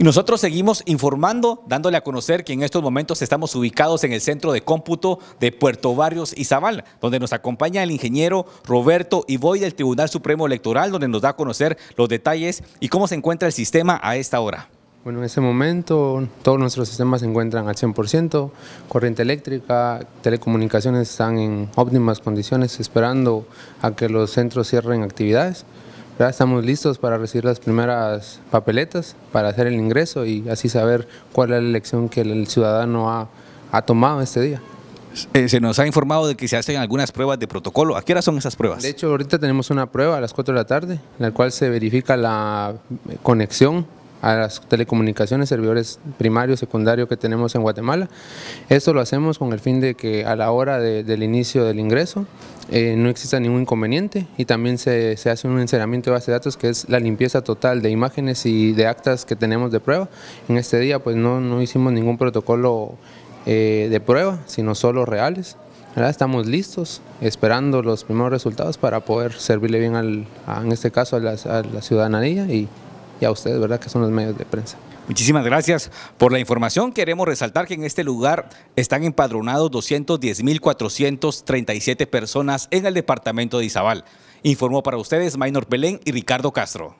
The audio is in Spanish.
Y nosotros seguimos informando, dándole a conocer que en estos momentos estamos ubicados en el centro de cómputo de Puerto Barrios y Zaval, donde nos acompaña el ingeniero Roberto Iboy del Tribunal Supremo Electoral, donde nos da a conocer los detalles y cómo se encuentra el sistema a esta hora. Bueno, en este momento todos nuestros sistemas se encuentran al 100%, corriente eléctrica, telecomunicaciones están en óptimas condiciones, esperando a que los centros cierren actividades. Ya estamos listos para recibir las primeras papeletas para hacer el ingreso y así saber cuál es la elección que el ciudadano ha, tomado este día. Eh, se nos ha informado de que se hacen algunas pruebas de protocolo. ¿A qué hora son esas pruebas? De hecho, ahorita tenemos una prueba a las 4 de la tarde, en la cual se verifica la conexión a las telecomunicaciones, servidores primarios, secundarios que tenemos en Guatemala. Esto lo hacemos con el fin de que a la hora del inicio del ingreso eh, no exista ningún inconveniente y también se, se, hace un encerramiento de base de datos que es la limpieza total de imágenes y de actas que tenemos de prueba. En este día pues no, no hicimos ningún protocolo eh, de prueba, sino solo reales. Estamos listos, esperando los primeros resultados para poder servirle bien, al, en este caso, a la, a la ciudadanía y y a ustedes, ¿verdad? Que son los medios de prensa. Muchísimas gracias por la información. Queremos resaltar que en este lugar están empadronados 210.437 personas en el departamento de Izabal. Informó para ustedes Maynor Belén y Ricardo Castro.